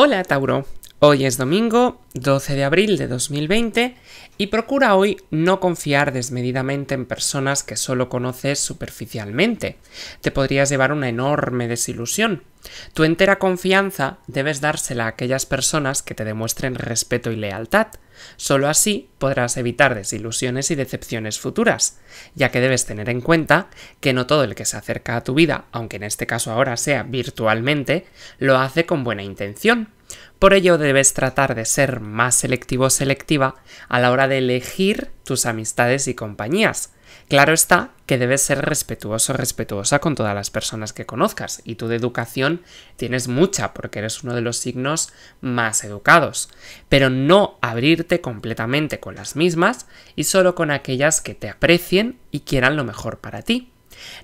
Hola Tauro, Hoy es domingo 12 de abril de 2020 y procura hoy no confiar desmedidamente en personas que solo conoces superficialmente. Te podrías llevar una enorme desilusión. Tu entera confianza debes dársela a aquellas personas que te demuestren respeto y lealtad. Solo así podrás evitar desilusiones y decepciones futuras, ya que debes tener en cuenta que no todo el que se acerca a tu vida, aunque en este caso ahora sea virtualmente, lo hace con buena intención. Por ello debes tratar de ser más selectivo selectiva a la hora de elegir tus amistades y compañías. Claro está que debes ser respetuoso o respetuosa con todas las personas que conozcas y tú de educación tienes mucha porque eres uno de los signos más educados, pero no abrirte completamente con las mismas y solo con aquellas que te aprecien y quieran lo mejor para ti.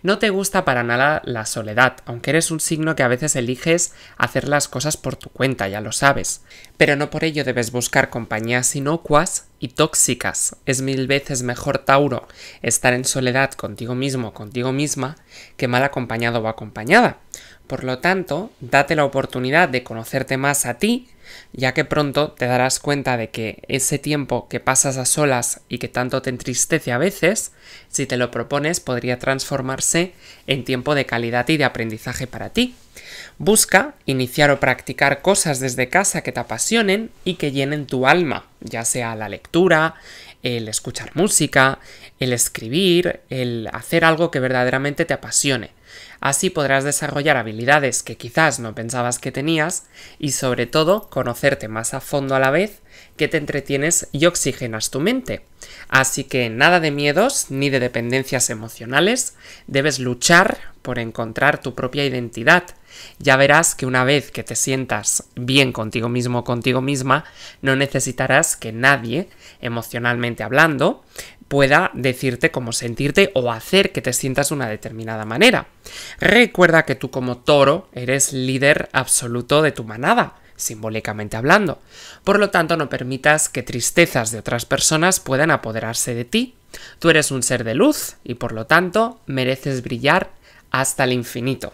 No te gusta para nada la soledad, aunque eres un signo que a veces eliges hacer las cosas por tu cuenta, ya lo sabes. Pero no por ello debes buscar compañías inocuas y tóxicas. Es mil veces mejor, Tauro, estar en soledad contigo mismo, o contigo misma, que mal acompañado o acompañada. Por lo tanto, date la oportunidad de conocerte más a ti, ya que pronto te darás cuenta de que ese tiempo que pasas a solas y que tanto te entristece a veces, si te lo propones, podría transformarse en tiempo de calidad y de aprendizaje para ti. Busca iniciar o practicar cosas desde casa que te apasionen y que llenen tu alma, ya sea la lectura, el escuchar música, el escribir, el hacer algo que verdaderamente te apasione. Así podrás desarrollar habilidades que quizás no pensabas que tenías y sobre todo conocerte más a fondo a la vez que te entretienes y oxigenas tu mente. Así que nada de miedos ni de dependencias emocionales, debes luchar por encontrar tu propia identidad, ya verás que una vez que te sientas bien contigo mismo o contigo misma, no necesitarás que nadie, emocionalmente hablando, pueda decirte cómo sentirte o hacer que te sientas de una determinada manera. Recuerda que tú como toro eres líder absoluto de tu manada simbólicamente hablando. Por lo tanto, no permitas que tristezas de otras personas puedan apoderarse de ti. Tú eres un ser de luz y por lo tanto mereces brillar hasta el infinito.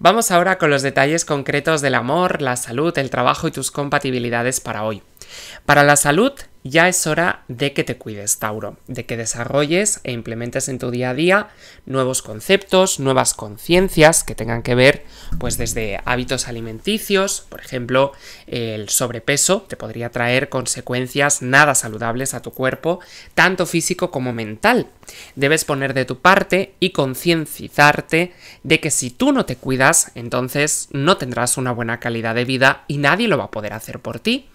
Vamos ahora con los detalles concretos del amor, la salud, el trabajo y tus compatibilidades para hoy. Para la salud, ya es hora de que te cuides, Tauro, de que desarrolles e implementes en tu día a día nuevos conceptos, nuevas conciencias que tengan que ver, pues desde hábitos alimenticios, por ejemplo, el sobrepeso te podría traer consecuencias nada saludables a tu cuerpo, tanto físico como mental. Debes poner de tu parte y concienciarte de que si tú no te cuidas, entonces no tendrás una buena calidad de vida y nadie lo va a poder hacer por ti.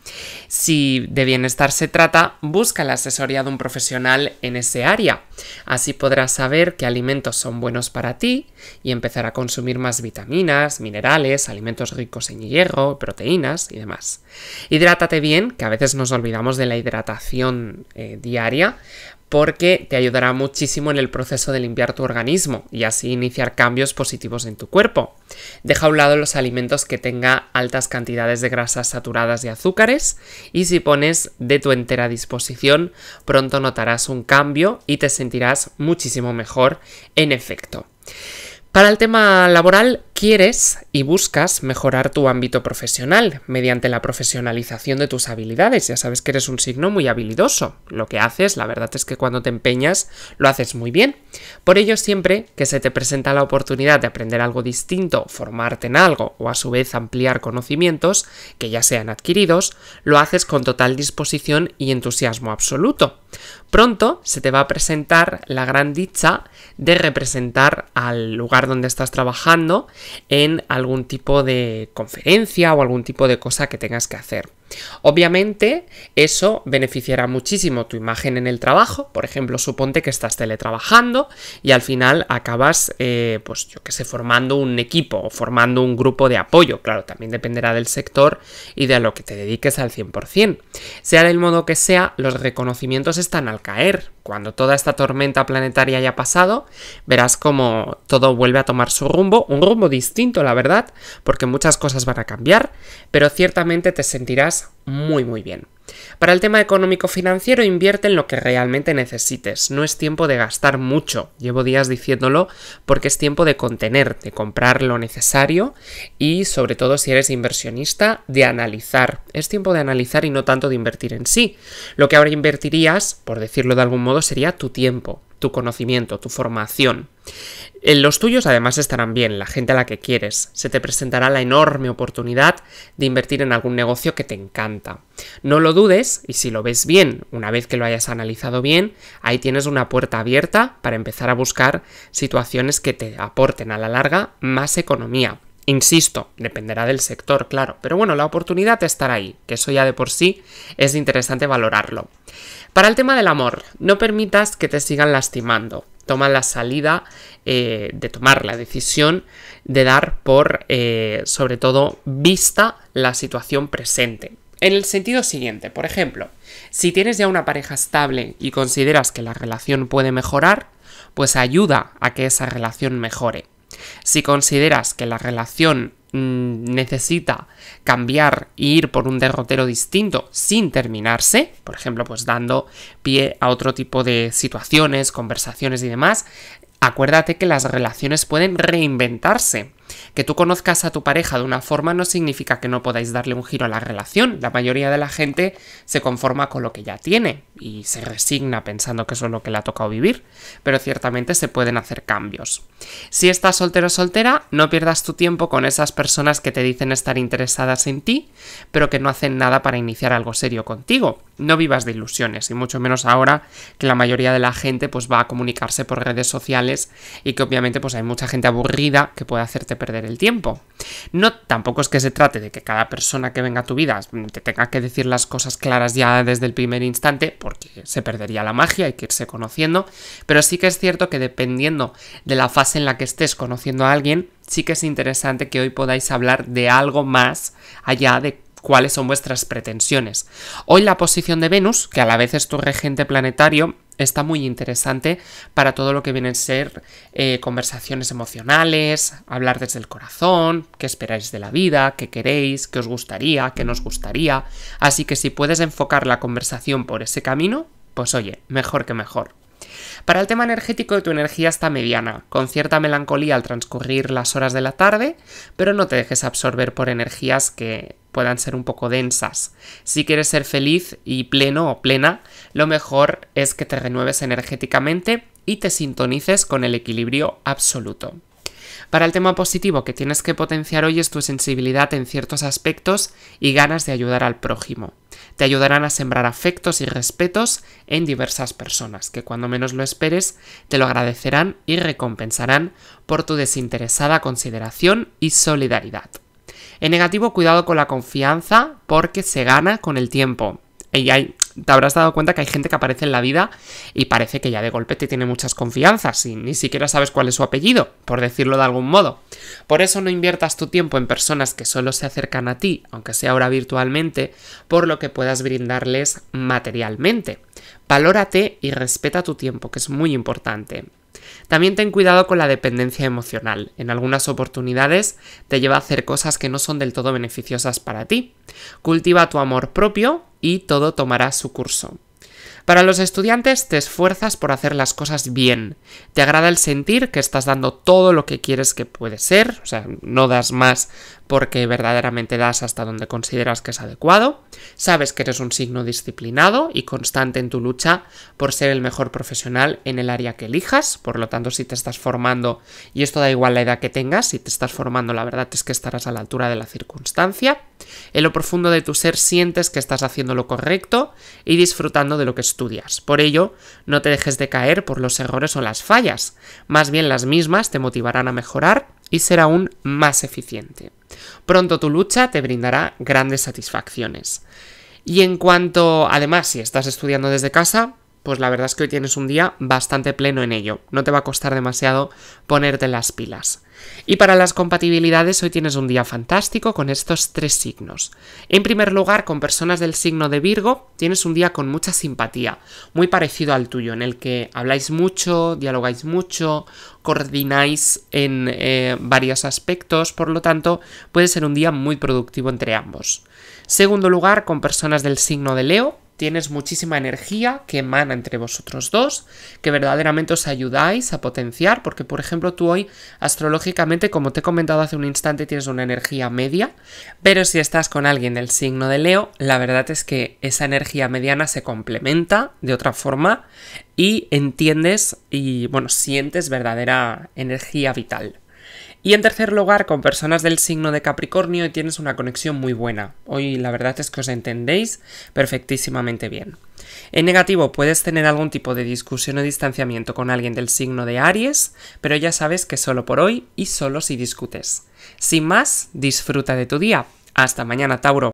Si de bienestar se trata, busca la asesoría de un profesional en ese área. Así podrás saber qué alimentos son buenos para ti y empezar a consumir más vitaminas, minerales, alimentos ricos en hierro, proteínas y demás. Hidrátate bien, que a veces nos olvidamos de la hidratación eh, diaria, porque te ayudará muchísimo en el proceso de limpiar tu organismo y así iniciar cambios positivos en tu cuerpo. Deja a un lado los alimentos que tengan altas cantidades de grasas saturadas y azúcares y si pones de tu entera disposición pronto notarás un cambio y te sentirás muchísimo mejor en efecto. Para el tema laboral Quieres y buscas mejorar tu ámbito profesional mediante la profesionalización de tus habilidades. Ya sabes que eres un signo muy habilidoso. Lo que haces, la verdad es que cuando te empeñas, lo haces muy bien. Por ello, siempre que se te presenta la oportunidad de aprender algo distinto, formarte en algo o a su vez ampliar conocimientos que ya sean adquiridos, lo haces con total disposición y entusiasmo absoluto. Pronto se te va a presentar la gran dicha de representar al lugar donde estás trabajando en algún tipo de conferencia o algún tipo de cosa que tengas que hacer. Obviamente, eso beneficiará muchísimo tu imagen en el trabajo. Por ejemplo, suponte que estás teletrabajando y al final acabas, eh, pues yo que sé, formando un equipo o formando un grupo de apoyo. Claro, también dependerá del sector y de a lo que te dediques al 100%. Sea del modo que sea, los reconocimientos están al caer. Cuando toda esta tormenta planetaria haya pasado, verás como todo vuelve a tomar su rumbo, un rumbo distinto, la verdad, porque muchas cosas van a cambiar, pero ciertamente te sentirás muy muy bien. Para el tema económico-financiero invierte en lo que realmente necesites, no es tiempo de gastar mucho, llevo días diciéndolo porque es tiempo de contener, de comprar lo necesario y sobre todo si eres inversionista de analizar, es tiempo de analizar y no tanto de invertir en sí. Lo que ahora invertirías, por decirlo de algún modo, sería tu tiempo, tu conocimiento, tu formación los tuyos además estarán bien, la gente a la que quieres. Se te presentará la enorme oportunidad de invertir en algún negocio que te encanta. No lo dudes y si lo ves bien, una vez que lo hayas analizado bien, ahí tienes una puerta abierta para empezar a buscar situaciones que te aporten a la larga más economía. Insisto, dependerá del sector, claro, pero bueno, la oportunidad estará ahí, que eso ya de por sí es interesante valorarlo. Para el tema del amor, no permitas que te sigan lastimando toma la salida eh, de tomar la decisión de dar por, eh, sobre todo, vista la situación presente. En el sentido siguiente, por ejemplo, si tienes ya una pareja estable y consideras que la relación puede mejorar, pues ayuda a que esa relación mejore. Si consideras que la relación Mm, necesita cambiar e ir por un derrotero distinto sin terminarse, por ejemplo, pues dando pie a otro tipo de situaciones, conversaciones y demás, acuérdate que las relaciones pueden reinventarse. Que tú conozcas a tu pareja de una forma no significa que no podáis darle un giro a la relación. La mayoría de la gente se conforma con lo que ya tiene y se resigna pensando que eso es lo que le ha tocado vivir, pero ciertamente se pueden hacer cambios. Si estás soltero o soltera, no pierdas tu tiempo con esas personas que te dicen estar interesadas en ti, pero que no hacen nada para iniciar algo serio contigo. No vivas de ilusiones, y mucho menos ahora que la mayoría de la gente pues va a comunicarse por redes sociales y que obviamente pues hay mucha gente aburrida que puede hacerte perder el tiempo. No, tampoco es que se trate de que cada persona que venga a tu vida te tenga que decir las cosas claras ya desde el primer instante, porque se perdería la magia, hay que irse conociendo, pero sí que es cierto que dependiendo de la fase en la que estés conociendo a alguien, sí que es interesante que hoy podáis hablar de algo más allá de cuáles son vuestras pretensiones. Hoy la posición de Venus, que a la vez es tu regente planetario, está muy interesante para todo lo que vienen a ser eh, conversaciones emocionales, hablar desde el corazón, qué esperáis de la vida, qué queréis, qué os gustaría, qué nos gustaría. Así que si puedes enfocar la conversación por ese camino, pues oye, mejor que mejor. Para el tema energético tu energía está mediana, con cierta melancolía al transcurrir las horas de la tarde, pero no te dejes absorber por energías que puedan ser un poco densas. Si quieres ser feliz y pleno o plena, lo mejor es que te renueves energéticamente y te sintonices con el equilibrio absoluto. Para el tema positivo que tienes que potenciar hoy es tu sensibilidad en ciertos aspectos y ganas de ayudar al prójimo te ayudarán a sembrar afectos y respetos en diversas personas, que cuando menos lo esperes te lo agradecerán y recompensarán por tu desinteresada consideración y solidaridad. En negativo, cuidado con la confianza porque se gana con el tiempo. Y hay te habrás dado cuenta que hay gente que aparece en la vida y parece que ya de golpe te tiene muchas confianzas y ni siquiera sabes cuál es su apellido, por decirlo de algún modo. Por eso no inviertas tu tiempo en personas que solo se acercan a ti, aunque sea ahora virtualmente, por lo que puedas brindarles materialmente. Valórate y respeta tu tiempo, que es muy importante. También ten cuidado con la dependencia emocional. En algunas oportunidades te lleva a hacer cosas que no son del todo beneficiosas para ti. Cultiva tu amor propio y todo tomará su curso. Para los estudiantes te esfuerzas por hacer las cosas bien. Te agrada el sentir que estás dando todo lo que quieres que puede ser, o sea, no das más porque verdaderamente das hasta donde consideras que es adecuado. Sabes que eres un signo disciplinado y constante en tu lucha por ser el mejor profesional en el área que elijas, por lo tanto si te estás formando, y esto da igual la edad que tengas, si te estás formando la verdad es que estarás a la altura de la circunstancia. En lo profundo de tu ser sientes que estás haciendo lo correcto y disfrutando de lo que estudias. Por ello, no te dejes de caer por los errores o las fallas. Más bien las mismas te motivarán a mejorar y ser aún más eficiente. Pronto tu lucha te brindará grandes satisfacciones. Y en cuanto, además, si estás estudiando desde casa, pues la verdad es que hoy tienes un día bastante pleno en ello. No te va a costar demasiado ponerte las pilas. Y para las compatibilidades, hoy tienes un día fantástico con estos tres signos. En primer lugar, con personas del signo de Virgo, tienes un día con mucha simpatía, muy parecido al tuyo, en el que habláis mucho, dialogáis mucho, coordináis en eh, varios aspectos, por lo tanto, puede ser un día muy productivo entre ambos. Segundo lugar, con personas del signo de Leo, tienes muchísima energía que emana entre vosotros dos, que verdaderamente os ayudáis a potenciar, porque por ejemplo tú hoy astrológicamente, como te he comentado hace un instante, tienes una energía media, pero si estás con alguien del signo de Leo, la verdad es que esa energía mediana se complementa de otra forma y entiendes y bueno, sientes verdadera energía vital. Y en tercer lugar, con personas del signo de Capricornio tienes una conexión muy buena. Hoy la verdad es que os entendéis perfectísimamente bien. En negativo, puedes tener algún tipo de discusión o distanciamiento con alguien del signo de Aries, pero ya sabes que solo por hoy y solo si discutes. Sin más, disfruta de tu día. Hasta mañana, Tauro.